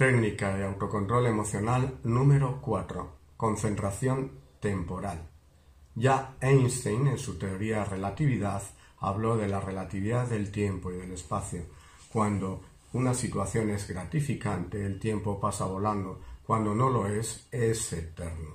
Técnica de autocontrol emocional número 4. Concentración temporal. Ya Einstein, en su teoría de relatividad, habló de la relatividad del tiempo y del espacio. Cuando una situación es gratificante, el tiempo pasa volando. Cuando no lo es, es eterno.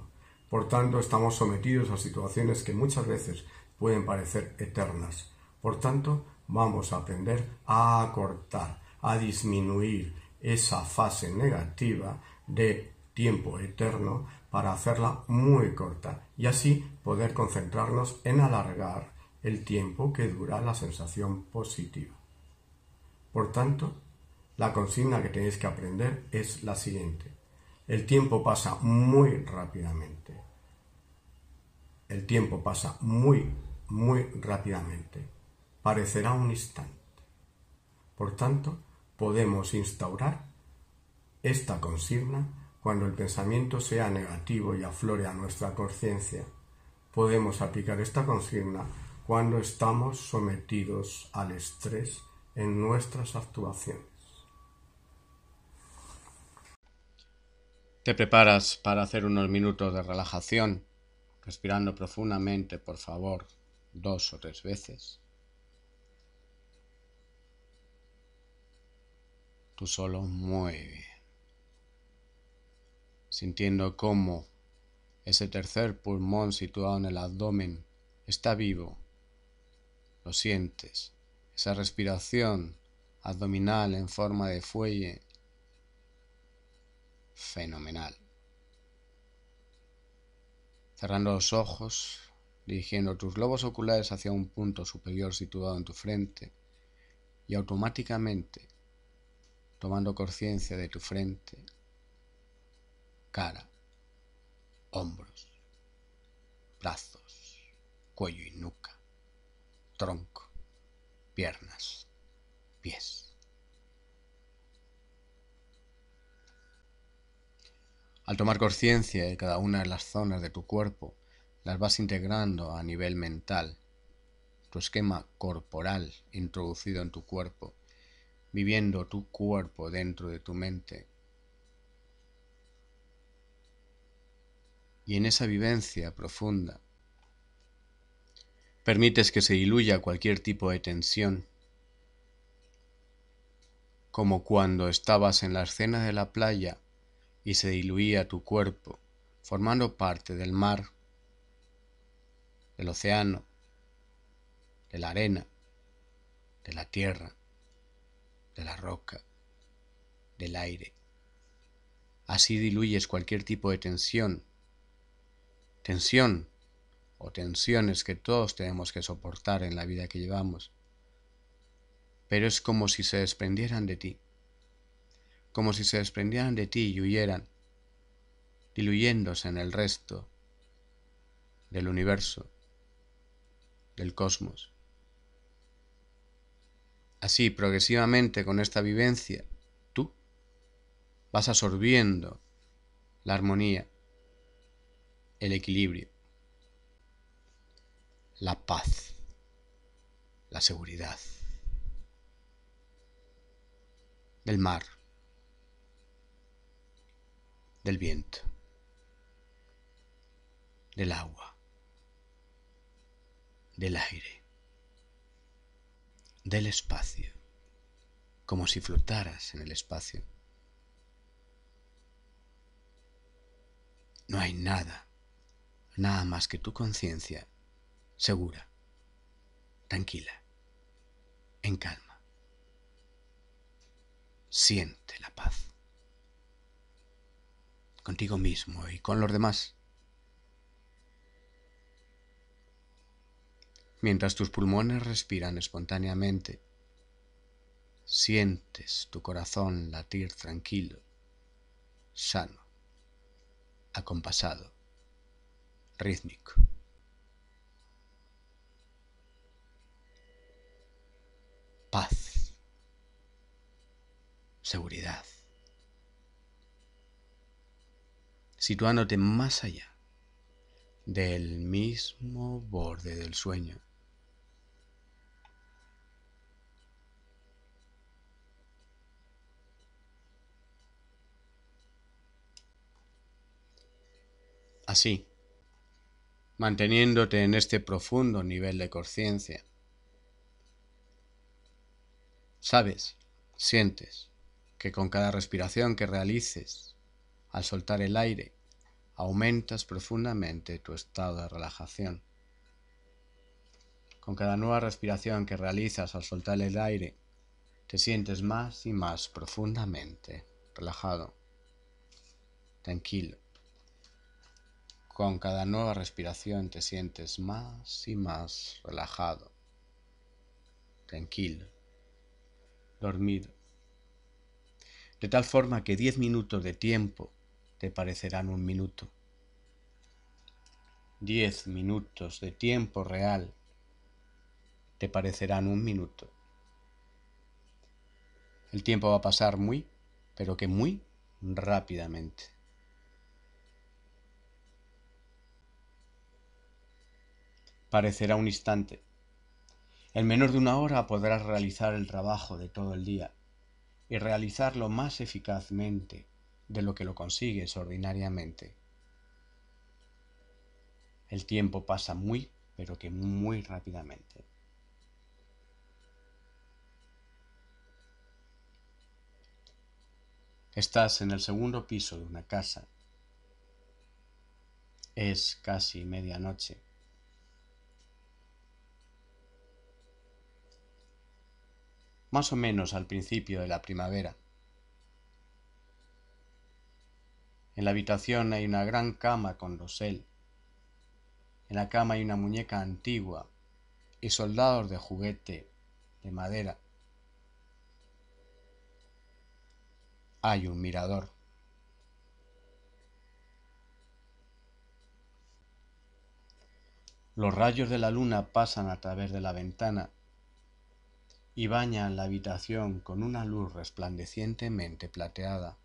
Por tanto, estamos sometidos a situaciones que muchas veces pueden parecer eternas. Por tanto, vamos a aprender a acortar, a disminuir esa fase negativa de tiempo eterno para hacerla muy corta y así poder concentrarnos en alargar el tiempo que dura la sensación positiva. Por tanto, la consigna que tenéis que aprender es la siguiente. El tiempo pasa muy rápidamente. El tiempo pasa muy, muy rápidamente. Parecerá un instante. Por tanto, Podemos instaurar esta consigna cuando el pensamiento sea negativo y aflore a nuestra conciencia. Podemos aplicar esta consigna cuando estamos sometidos al estrés en nuestras actuaciones. Te preparas para hacer unos minutos de relajación, respirando profundamente, por favor, dos o tres veces. tú solo mueve, sintiendo cómo ese tercer pulmón situado en el abdomen está vivo. Lo sientes, esa respiración abdominal en forma de fuelle, fenomenal. Cerrando los ojos, dirigiendo tus globos oculares hacia un punto superior situado en tu frente y automáticamente tomando conciencia de tu frente, cara, hombros, brazos, cuello y nuca, tronco, piernas, pies. Al tomar conciencia de cada una de las zonas de tu cuerpo, las vas integrando a nivel mental. Tu esquema corporal introducido en tu cuerpo viviendo tu cuerpo dentro de tu mente. Y en esa vivencia profunda, permites que se diluya cualquier tipo de tensión, como cuando estabas en la escena de la playa y se diluía tu cuerpo, formando parte del mar, del océano, de la arena, de la tierra de la roca, del aire. Así diluyes cualquier tipo de tensión, tensión o tensiones que todos tenemos que soportar en la vida que llevamos. Pero es como si se desprendieran de ti, como si se desprendieran de ti y huyeran, diluyéndose en el resto del universo, del cosmos. Así, progresivamente, con esta vivencia, tú vas absorbiendo la armonía, el equilibrio, la paz, la seguridad del mar, del viento, del agua, del aire del espacio, como si flotaras en el espacio. No hay nada, nada más que tu conciencia, segura, tranquila, en calma. Siente la paz contigo mismo y con los demás. mientras tus pulmones respiran espontáneamente. Sientes tu corazón latir tranquilo, sano, acompasado, rítmico. Paz. Seguridad. Situándote más allá del mismo borde del sueño así, manteniéndote en este profundo nivel de conciencia. Sabes, sientes, que con cada respiración que realices, al soltar el aire, aumentas profundamente tu estado de relajación. Con cada nueva respiración que realizas al soltar el aire, te sientes más y más profundamente relajado, tranquilo, con cada nueva respiración te sientes más y más relajado, tranquilo, dormido. De tal forma que 10 minutos de tiempo te parecerán un minuto. 10 minutos de tiempo real te parecerán un minuto. El tiempo va a pasar muy, pero que muy rápidamente. parecerá un instante. En menos de una hora podrás realizar el trabajo de todo el día y realizarlo más eficazmente de lo que lo consigues ordinariamente. El tiempo pasa muy, pero que muy rápidamente. Estás en el segundo piso de una casa. Es casi medianoche. más o menos al principio de la primavera. En la habitación hay una gran cama con dosel. En la cama hay una muñeca antigua y soldados de juguete de madera. Hay un mirador. Los rayos de la luna pasan a través de la ventana y baña la habitación con una luz resplandecientemente plateada.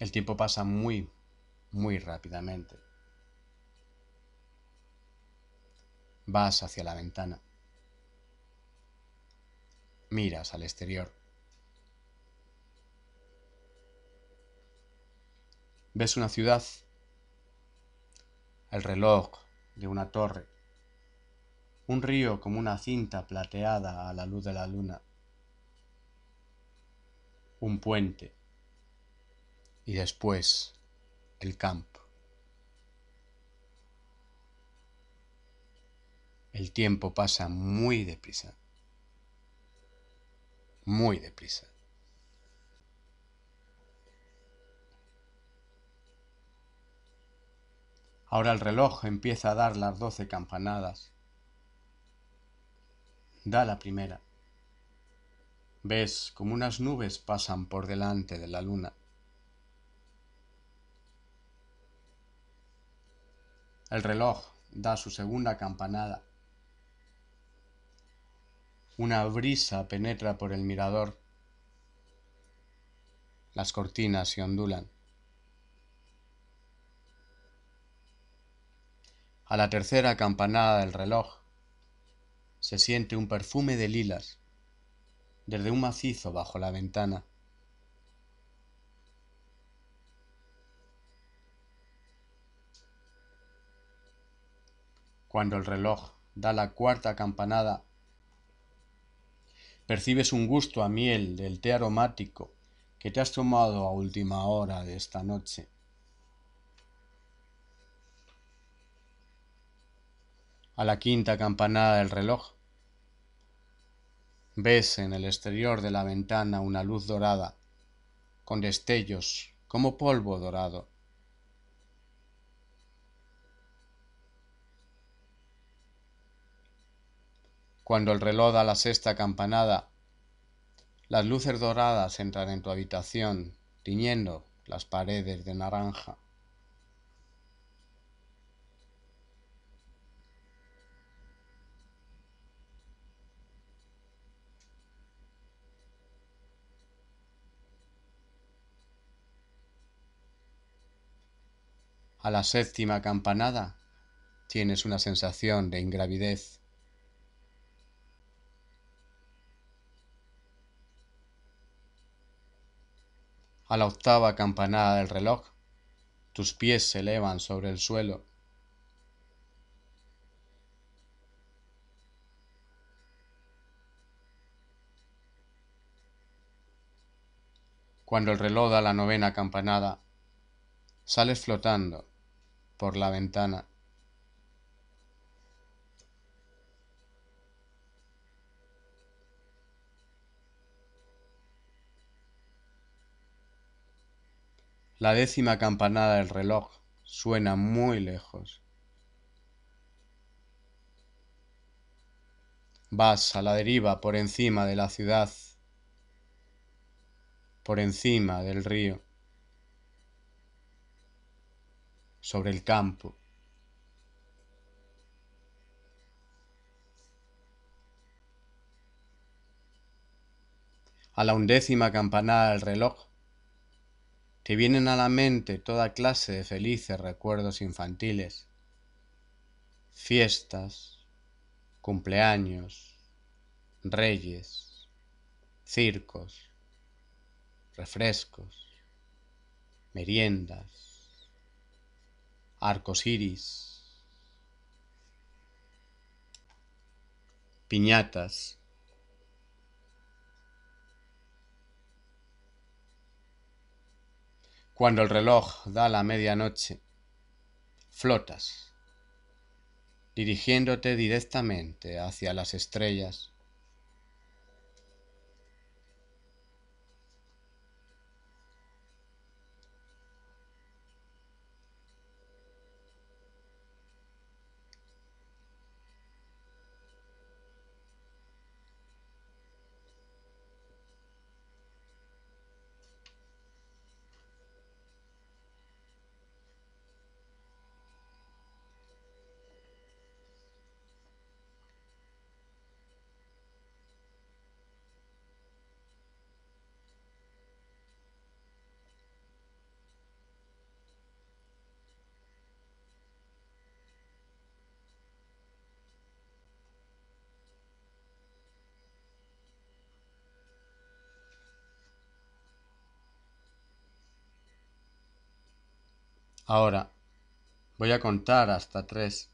El tiempo pasa muy, muy rápidamente. Vas hacia la ventana. Miras al exterior. Ves una ciudad el reloj de una torre, un río como una cinta plateada a la luz de la luna, un puente y después el campo. El tiempo pasa muy deprisa, muy deprisa. Ahora el reloj empieza a dar las doce campanadas. Da la primera. Ves como unas nubes pasan por delante de la luna. El reloj da su segunda campanada. Una brisa penetra por el mirador. Las cortinas se ondulan. A la tercera campanada del reloj se siente un perfume de lilas desde un macizo bajo la ventana. Cuando el reloj da la cuarta campanada, percibes un gusto a miel del té aromático que te has tomado a última hora de esta noche. a la quinta campanada del reloj. Ves en el exterior de la ventana una luz dorada, con destellos como polvo dorado. Cuando el reloj da la sexta campanada, las luces doradas entran en tu habitación, tiñendo las paredes de naranja. A la séptima campanada tienes una sensación de ingravidez. A la octava campanada del reloj, tus pies se elevan sobre el suelo. Cuando el reloj da la novena campanada, sales flotando por la ventana. La décima campanada del reloj suena muy lejos. Vas a la deriva por encima de la ciudad, por encima del río. sobre el campo. A la undécima campanada del reloj, te vienen a la mente toda clase de felices recuerdos infantiles, fiestas, cumpleaños, reyes, circos, refrescos, meriendas, arcos iris, piñatas, Cuando el reloj da la medianoche, flotas, dirigiéndote directamente hacia las estrellas. Ahora, voy a contar hasta tres.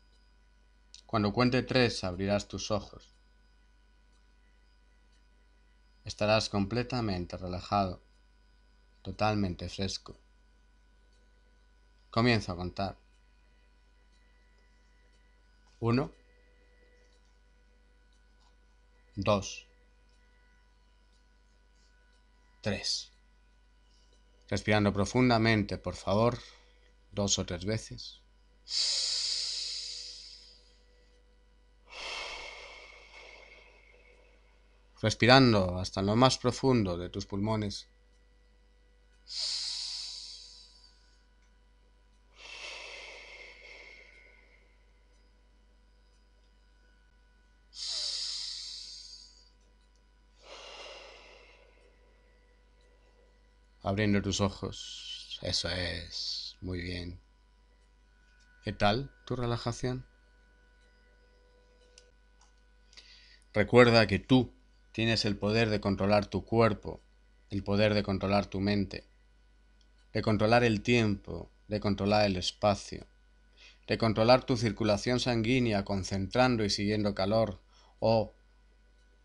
Cuando cuente tres abrirás tus ojos. Estarás completamente relajado, totalmente fresco. Comienzo a contar. Uno. Dos. Tres. Respirando profundamente, por favor dos o tres veces. Respirando hasta lo más profundo de tus pulmones. Abriendo tus ojos, eso es. Muy bien. ¿Qué tal tu relajación? Recuerda que tú tienes el poder de controlar tu cuerpo, el poder de controlar tu mente, de controlar el tiempo, de controlar el espacio, de controlar tu circulación sanguínea concentrando y siguiendo calor o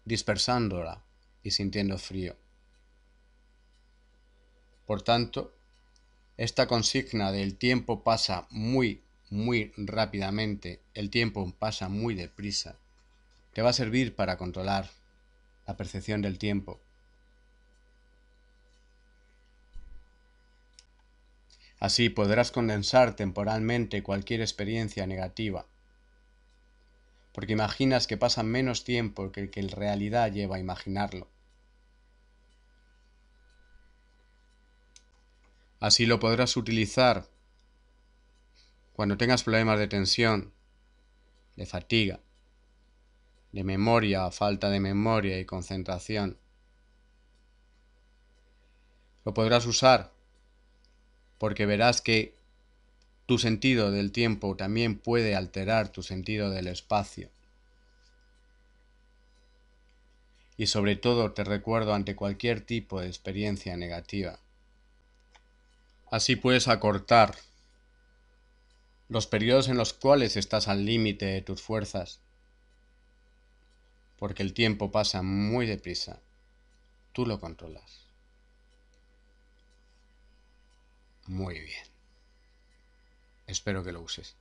dispersándola y sintiendo frío. Por tanto, esta consigna del tiempo pasa muy, muy rápidamente, el tiempo pasa muy deprisa, te va a servir para controlar la percepción del tiempo. Así podrás condensar temporalmente cualquier experiencia negativa, porque imaginas que pasa menos tiempo que el que en realidad lleva a imaginarlo. Así lo podrás utilizar cuando tengas problemas de tensión, de fatiga, de memoria, falta de memoria y concentración. Lo podrás usar porque verás que tu sentido del tiempo también puede alterar tu sentido del espacio. Y sobre todo te recuerdo ante cualquier tipo de experiencia negativa Así puedes acortar los periodos en los cuales estás al límite de tus fuerzas, porque el tiempo pasa muy deprisa. Tú lo controlas. Muy bien. Espero que lo uses.